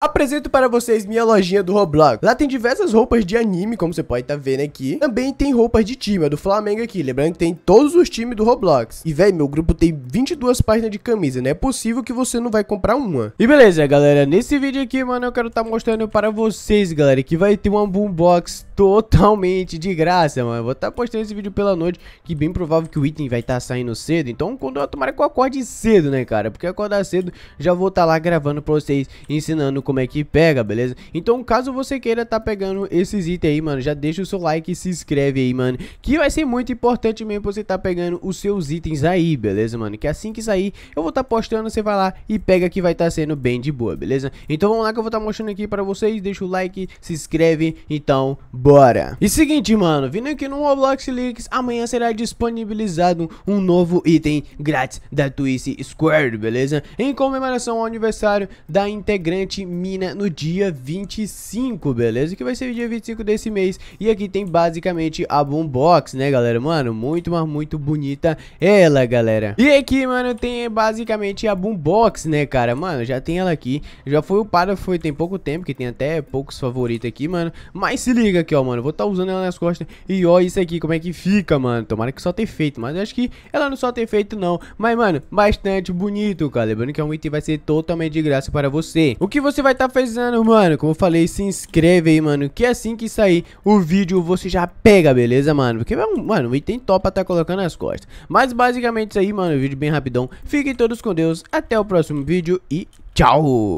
Apresento para vocês minha lojinha do Roblox. Lá tem diversas roupas de anime, como você pode estar tá vendo aqui. Também tem roupas de time, é do Flamengo aqui. Lembrando que tem todos os times do Roblox. E, velho, meu grupo tem 22 páginas de camisa, Não É possível que você não vai comprar uma. E beleza, galera. Nesse vídeo aqui, mano, eu quero estar tá mostrando para vocês, galera, que vai ter uma boombox totalmente de graça, mano. Eu vou estar tá postando esse vídeo pela noite, que bem provável que o item vai estar tá saindo cedo. Então, quando eu tomara que eu acorde cedo, né, cara? Porque acordar cedo, já vou estar tá lá gravando para vocês, ensinando como é que pega, beleza? Então, caso você queira tá pegando esses itens aí, mano, já deixa o seu like e se inscreve aí, mano, que vai ser muito importante mesmo você tá pegando os seus itens aí, beleza, mano? Que assim que sair, eu vou tá postando, você vai lá e pega que vai tá sendo bem de boa, beleza? Então, vamos lá que eu vou tá mostrando aqui pra vocês, deixa o like, se inscreve, então, bora! E seguinte, mano, vindo aqui no Roblox Leaks, amanhã será disponibilizado um novo item grátis da Twist Squared, beleza? Em comemoração ao aniversário da integrante termina no dia 25, beleza? Que vai ser o dia 25 desse mês. E aqui tem basicamente a Boombox, né, galera? Mano, muito, mas muito bonita ela, galera. E aqui, mano, tem basicamente a Boombox, né, cara? Mano, já tem ela aqui. Já foi upada, foi tem pouco tempo, que tem até poucos favoritos aqui, mano. Mas se liga aqui, ó, mano. Vou estar tá usando ela nas costas. E ó, isso aqui, como é que fica, mano? Tomara que só tenha feito, mas acho que ela não só tenha feito, não. Mas, mano, bastante bonito, cara. Lembrando que é um item vai ser totalmente de graça para você. O que você vai vai estar tá fazendo, mano, como eu falei, se inscreve aí, mano, que assim que sair o vídeo você já pega, beleza, mano? Porque, mano, o item top tá colocando nas costas. Mas basicamente isso aí, mano, vídeo bem rapidão. Fiquem todos com Deus, até o próximo vídeo e tchau!